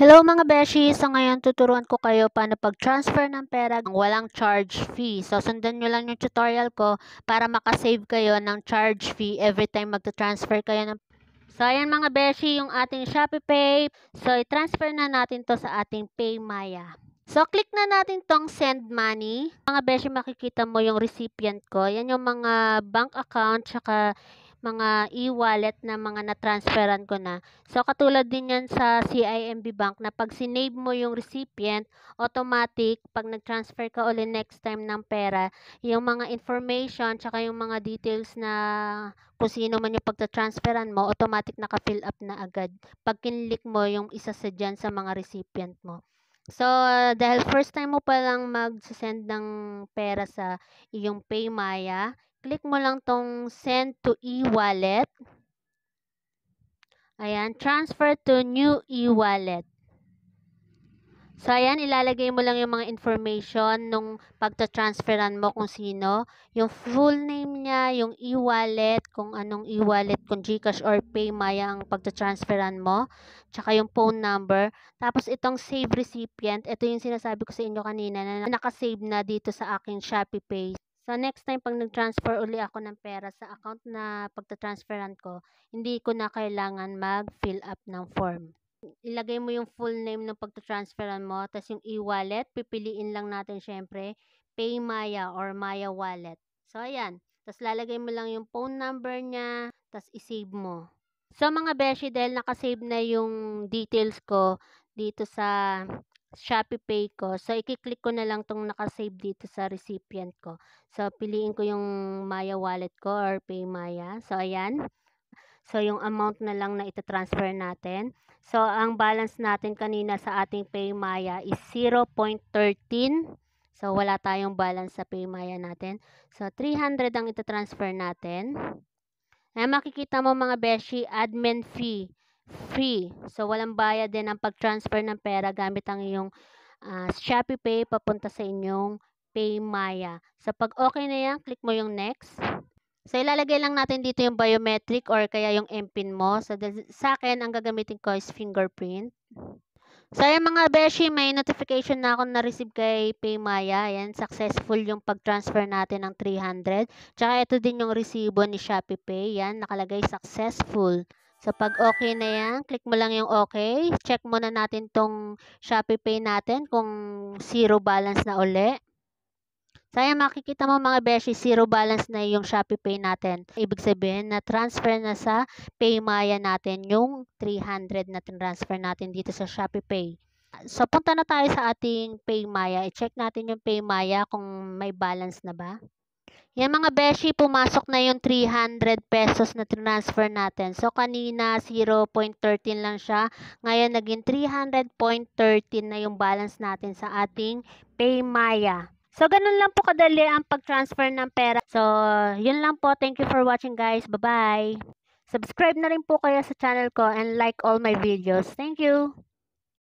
Hello mga beshi! So ngayon tuturuan ko kayo paano pag-transfer ng pera ng walang charge fee. So sundan nyo lang yung tutorial ko para makasave kayo ng charge fee every time magta-transfer kayo ng So ayan mga beshi yung ating ShopeePay. So i-transfer na natin to sa ating Paymaya. So click na natin tong send money. Mga beshi makikita mo yung recipient ko. Yan yung mga bank account tsaka mga e-wallet na mga na-transferan ko na. So, katulad din yan sa CIMB Bank na pag sinave mo yung recipient, automatic, pag nag-transfer ka ulit next time ng pera, yung mga information, tsaka yung mga details na kung sino man yung pagta-transferan mo, automatic naka-fill up na agad. Pag kinlik mo yung isa sa dyan sa mga recipient mo. So, dahil first time mo palang mag-send ng pera sa iyong PayMaya, click mo lang tong send to e-wallet. Ayan, transfer to new e-wallet. So, ayan, ilalagay mo lang yung mga information nung pagta-transferan mo kung sino. Yung full name niya, yung e-wallet, kung anong e-wallet, kung Gcash or Paymaya ang pagta-transferan mo. Tsaka yung phone number. Tapos, itong save recipient, ito yung sinasabi ko sa inyo kanina na nakasave na dito sa akin Shopee Pay. So, next time, pag nag-transfer uli ako ng pera sa account na pagta-transferan ko, hindi ko na kailangan mag-fill up ng form. Ilagay mo yung full name ng pagta-transferan mo, tapos yung e-wallet, pipiliin lang natin syempre, PayMaya or Maya Wallet. So, ayan. Tapos lalagay mo lang yung phone number niya, tapos isave mo. So, mga beshi, dahil nakasave na yung details ko dito sa Shopee Pay ko. So, i-click ko na lang itong nakasave dito sa recipient ko. So, piliin ko yung Maya Wallet ko or PayMaya. So, ayan. So, yung amount na lang na transfer natin. So, ang balance natin kanina sa ating PayMaya is 0.13. So, wala tayong balance sa PayMaya natin. So, 300 ang transfer natin. Na makikita mo mga beshi, admin fee free. So, walang bayad din ang pag-transfer ng pera gamit ang iyong uh, Shopee Pay papunta sa inyong Paymaya. Sa so, pag okay na yan, click mo yung next. So, ilalagay lang natin dito yung biometric or kaya yung MPIN mo. So, sa akin, ang gagamitin ko is fingerprint. So, ayan mga beshi, may notification na ako na-receive kay Paymaya. Ayan, successful yung pag-transfer natin ng 300. Tsaka ito din yung resibo ni Shopee Pay. Ayan, nakalagay successful. So, pag okay na yan, click mo lang yung okay. Check muna natin tong Shopee Pay natin kung zero balance na uli. Sayang makikita mo mga beshi, zero balance na yung Shopee Pay natin. Ibig sabihin na transfer na sa Paymaya natin yung 300 na transfer natin dito sa Shopee Pay. So, punta na tayo sa ating Paymaya. I-check natin yung Paymaya kung may balance na ba. Yan mga beshi, pumasok na yung 300 pesos na transfer natin. So, kanina 0.13 lang siya. Ngayon, naging 300.13 na yung balance natin sa ating Paymaya. So, ganun lang po kadali ang pag-transfer ng pera. So, yun lang po. Thank you for watching guys. Bye-bye. Subscribe na rin po kayo sa channel ko and like all my videos. Thank you.